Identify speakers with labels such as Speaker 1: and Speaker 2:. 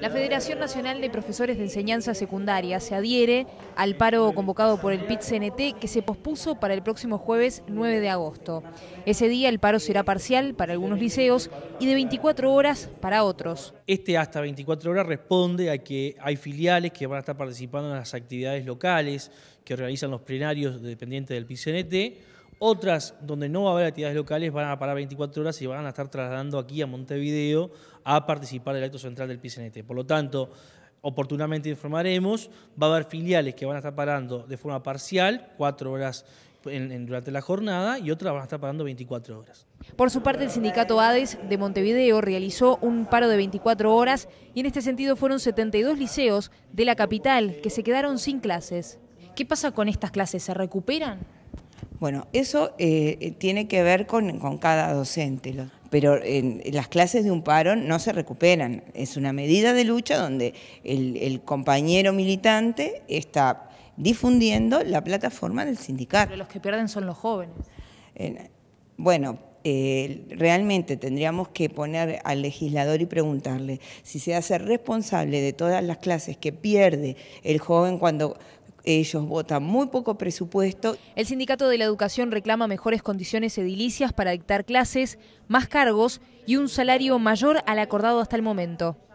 Speaker 1: La Federación Nacional de Profesores de Enseñanza Secundaria se adhiere al paro convocado por el PIT-CNT que se pospuso para el próximo jueves 9 de agosto. Ese día el paro será parcial para algunos liceos y de 24 horas para otros.
Speaker 2: Este hasta 24 horas responde a que hay filiales que van a estar participando en las actividades locales que organizan los plenarios dependientes del PIT-CNT otras donde no va a haber actividades locales van a parar 24 horas y van a estar trasladando aquí a Montevideo a participar del acto central del PCNT. Por lo tanto, oportunamente informaremos, va a haber filiales que van a estar parando de forma parcial, 4 horas durante la jornada y otras van a estar parando 24 horas.
Speaker 1: Por su parte, el sindicato ADES de Montevideo realizó un paro de 24 horas y en este sentido fueron 72 liceos de la capital que se quedaron sin clases. ¿Qué pasa con estas clases? ¿Se recuperan?
Speaker 3: Bueno, eso eh, eh, tiene que ver con, cada docente. Pero en, las clases de un paro no se recuperan. Es una medida de lucha donde el, compañero militante está difundiendo la plataforma del sindicato. Pero los que pierden son los jóvenes. bueno, eh, realmente tendríamos que poner al legislador y preguntarle si se hace responsable de todas las clases que pierde el joven cuando ellos votan muy poco presupuesto.
Speaker 1: El Sindicato de la Educación reclama mejores condiciones edilicias para dictar clases, más cargos y un salario mayor al acordado hasta el momento.